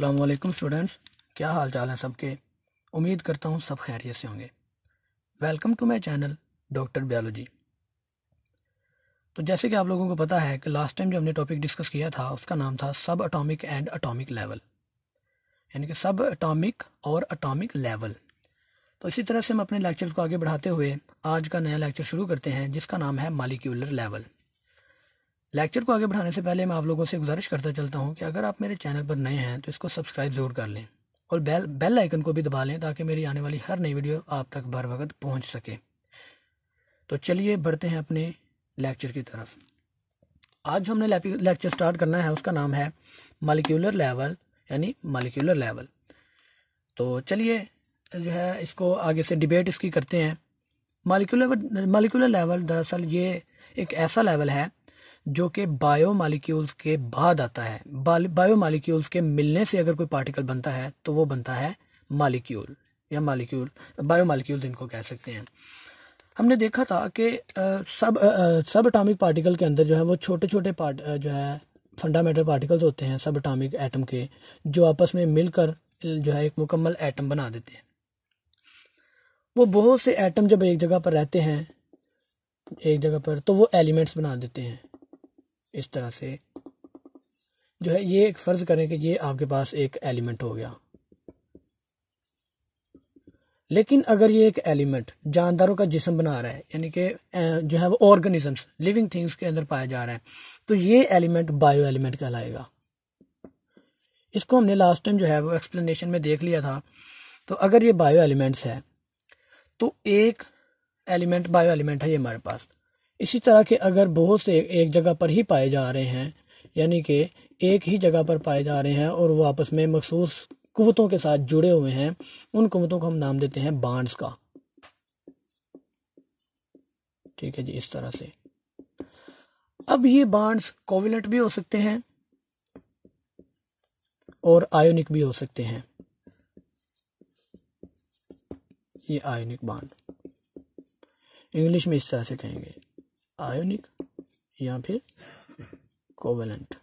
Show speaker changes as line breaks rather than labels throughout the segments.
वालेकुम स्टूडेंट्स क्या हाल चाल हैं सबके उम्मीद करता हूँ सब खैरियत से होंगे welcome to my channel doctor biology तो जैसे कि आप लोगों को पता है कि लास्ट टाइम जो हमने टॉपिक डिस्कस किया था उसका नाम था सब अटोमिक एंड अटोमिक लेवल यानी कि सब अटोमिक और अटोमिक लेवल तो इसी तरह से हम अपने लेक्चर को आगे बढ़ाते हुए आज का नया लेक्चर शुरू करते हैं जिसका नाम है मालिक्यूलर लेवल लेक्चर को आगे बढ़ाने से पहले मैं आप लोगों से गुजारिश करता चलता हूँ कि अगर आप मेरे चैनल पर नए हैं तो इसको सब्सक्राइब ज़रूर कर लें और बेल बेल आइकन को भी दबा लें ताकि मेरी आने वाली हर नई वीडियो आप तक बर वक्त पहुँच सके तो चलिए बढ़ते हैं अपने लेक्चर की तरफ आज जो हमने लेक्चर स्टार्ट करना है उसका नाम है मालिक्यूलर लेवल यानी मालिक्यूलर लेवल तो चलिए जो है इसको आगे से डिबेट इसकी करते हैं मालिकुलर मालिकुलर लेवल दरअसल ये एक ऐसा लेवल है जो कि बायो मालिक्यूल्स के बाद आता है बायो मालिक्यूल्स के मिलने से अगर कोई पार्टिकल बनता है तो वो बनता है मालिक्यूल या मालिक्यूल बायो मालिक्यूल इनको कह सकते हैं हमने देखा था कि सब सब अटामिक पार्टिकल के अंदर जो है वो छोटे छोटे पार्ट जो है फंडामेंटल पार्टिकल्स होते हैं सब अटामिक एटम के जो आपस में मिलकर जो है एक मुकम्मल एटम बना देते हैं वो बहुत से एटम जब एक जगह पर रहते हैं एक जगह पर तो वो एलिमेंट्स बना देते हैं इस तरह से जो है ये एक फ़र्ज़ करें कि ये आपके पास एक एलिमेंट हो गया लेकिन अगर ये एक एलिमेंट जानदारों का जिसम बना रहा है यानी कि जो है वो ऑर्गेनिजम्स लिविंग थिंग्स के अंदर पाया जा रहा है तो ये एलिमेंट बायो एलिमेंट कहलाएगा इसको हमने लास्ट टाइम जो है वो एक्सप्लेनेशन में देख लिया था तो अगर ये बायो एलिमेंट्स है तो एक एलिमेंट बायो एलिमेंट है ये हमारे पास इसी तरह के अगर बहुत से एक जगह पर ही पाए जा रहे हैं यानी कि एक ही जगह पर पाए जा रहे हैं और वो आपस में मखसूस कुतों के साथ जुड़े हुए हैं उन कुतों को हम नाम देते हैं बांड्स का ठीक है जी इस तरह से अब ये बांड्स कोविलट भी हो सकते हैं और आयोनिक भी हो सकते हैं ये आयोनिक बांड इंग्लिश में इस तरह से कहेंगे आयोनिक या फिर कोवेलेंट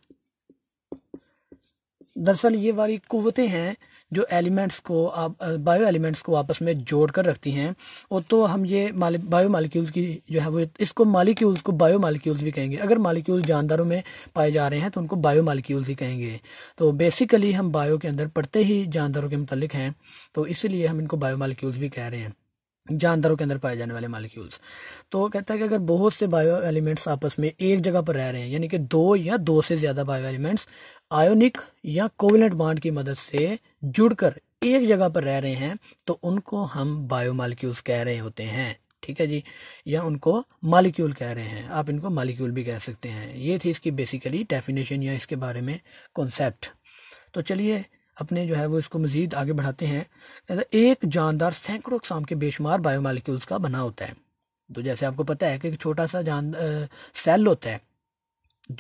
दरअसल ये वाली कुवतें हैं जो एलिमेंट्स को आप बायो एलिमेंट्स को आपस में जोड़ कर रखती हैं और तो हम ये बायो मालिक्यूल्स की जो है वो इसको मालिक्यूल्स को बायो मालिक्यूल्स भी कहेंगे अगर मालिक्यूल जानदारों में पाए जा रहे हैं तो उनको बायो मालिक्यूल्स ही कहेंगे तो बेसिकली हम बायो के अंदर पढ़ते ही जानदारों के मतलब हैं तो इसीलिए हम इनको बायो मालिक्यूल्स भी कह रहे हैं जानदारों के अंदर पाए जाने वाले मालिक्यूल्स तो कहता है कि अगर बहुत से बायो एलिमेंट्स आपस में एक जगह पर रह रहे हैं यानी कि दो या दो से ज़्यादा बायो एलिमेंट्स आयोनिक या कोविलेंट बांड की मदद से जुड़कर एक जगह पर रह रहे हैं तो उनको हम बायो मालिक्यूल्स कह रहे होते हैं ठीक है जी या उनको मालिक्यूल कह रहे हैं आप इनको मालिक्यूल भी कह सकते हैं ये थी इसकी बेसिकली डेफिनेशन या इसके बारे में कॉन्सेप्ट तो चलिए अपने जो है वो इसको मज़ीद आगे बढ़ाते हैं एक जानदार सैकड़ों अकसाम के बेशुमार बायोमालिक्यूल्स का बना होता है तो जैसे आपको पता है कि एक छोटा सा जान आ, सेल होता है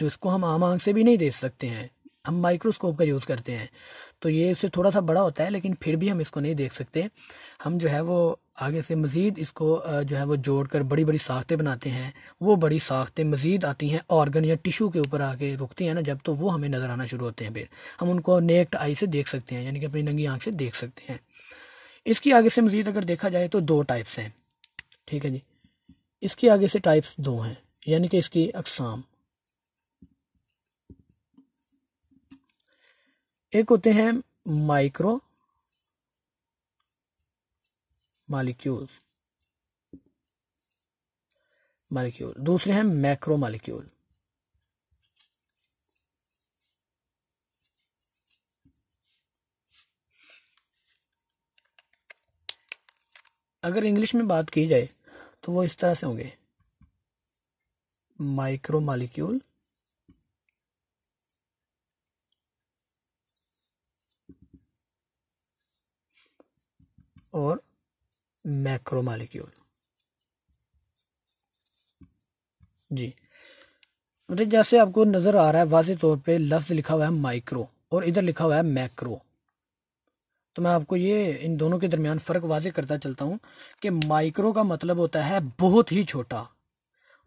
जो इसको हम आम आंख से भी नहीं देख सकते हैं हम माइक्रोस्कोप का यूज़ करते हैं तो ये इससे थोड़ा सा बड़ा होता है लेकिन फिर भी हम इसको नहीं देख सकते हम जो है वो आगे से मज़ीद इसको जो है वो जोड़ कर बड़ी बड़ी साख्तें बनाते हैं वो बड़ी साख्तें मज़ीद आती हैं ऑर्गन या टिशू के ऊपर आके रुकती हैं ना जब तो वो हमें नज़र आना शुरू होते हैं फिर हम उनको नेक्ट आई से देख सकते हैं यानी कि अपनी नंगी आँख से देख सकते हैं इसकी आगे से मज़ीद अगर देखा जाए तो दो टाइप्स हैं ठीक है जी इसकी आगे से टाइप्स दो हैं यानी कि इसकी अकसाम एक होते हैं माइक्रो मालिक्यूल्स मालिक्यूल दूसरे हैं मैक्रो मालिक्यूल अगर इंग्लिश में बात की जाए तो वो इस तरह से होंगे माइक्रो मालिक्यूल और मैक्रोमालिक्यूल जी मतलब जैसे आपको नज़र आ रहा है वाजे तौर पे लफ्ज़ लिखा हुआ है माइक्रो और इधर लिखा हुआ है मैक्रो तो मैं आपको ये इन दोनों के दरमियान फ़र्क वाजे करता चलता हूँ कि माइक्रो का मतलब होता है बहुत ही छोटा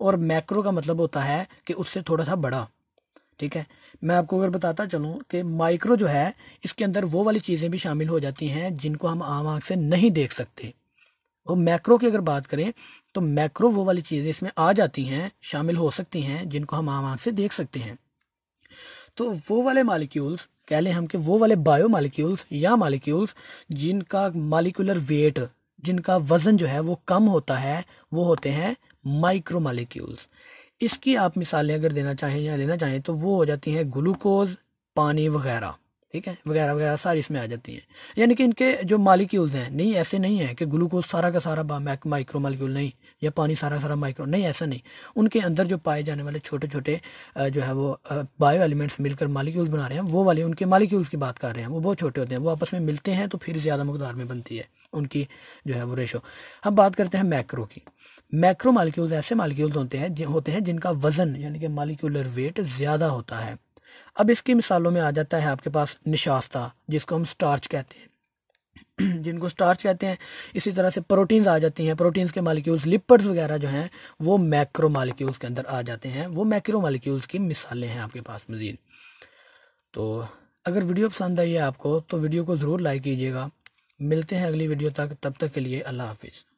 और मैक्रो का मतलब होता है कि उससे थोड़ा सा बड़ा ठीक है मैं आपको अगर बताता चलूँ कि माइक्रो जो है इसके अंदर वो वाली चीज़ें भी शामिल हो जाती हैं जिनको हम आम आँख से नहीं देख सकते और मैक्रो की अगर बात करें तो मैक्रो वो वाली चीज़ें इसमें आ जाती हैं शामिल हो सकती हैं जिनको हम आम आँख से देख सकते हैं तो वो वाले मालिक्यूल्स कह लें हम कि वो वाले बायो मालिक्यूल्स या मालिक्यूल्स जिनका मालिकुलर वेट जिनका वज़न जो है वो कम होता है वो होते हैं माइक्रो मालिक्यूल्स इसकी आप मिसालें अगर देना चाहें या लेना चाहें तो वो हो जाती हैं ग्लूकोज पानी वगैरह ठीक है वगैरह वगैरह सारी इसमें आ जाती हैं यानी कि इनके जो मालिक्यूल्स हैं नहीं ऐसे नहीं है कि ग्लूकोज सारा का सारा माइक्रो मालिक्यूल नहीं या पानी सारा सारा माइक्रो नहीं ऐसा नहीं उनके अंदर जो पाए जाने वाले छोटे छोटे जो है वो बायो एलिमेंट्स मिलकर मालिक्यूल्स बना रहे हैं वो वाले उनके मालिक्यूल्स की बात कर रहे हैं वो बहुत छोटे होते हैं वो आपस में मिलते हैं तो फिर ज़्यादा मकदार में बनती है उनकी जो है वो रेशो हम बात करते हैं मैक्रो की मैक्रो मालिक्यूल्स ऐसे मालिक्यूल्स होते हैं होते हैं जिनका वजन यानी कि मालिक्यूलर वेट ज़्यादा होता है अब इसकी मिसालों में आ जाता है आपके पास निशास्ता जिसको हम स्टार्च कहते हैं जिनको स्टार्च कहते हैं इसी तरह से प्रोटीन्स आ जाती हैं प्रोटीन्स के मालिक्यूल्स लिपर्स वगैरह जो हैं वो मैक्रो मालिक्यूल्स के अंदर आ जाते हैं वो मैक्रो मालिक्यूल्स की मिसालें हैं आपके पास मज़ीद तो अगर वीडियो पसंद आई है आपको तो वीडियो को ज़रूर लाइक कीजिएगा मिलते हैं अगली वीडियो तक तब तक के लिए अल्लाह हाफिज़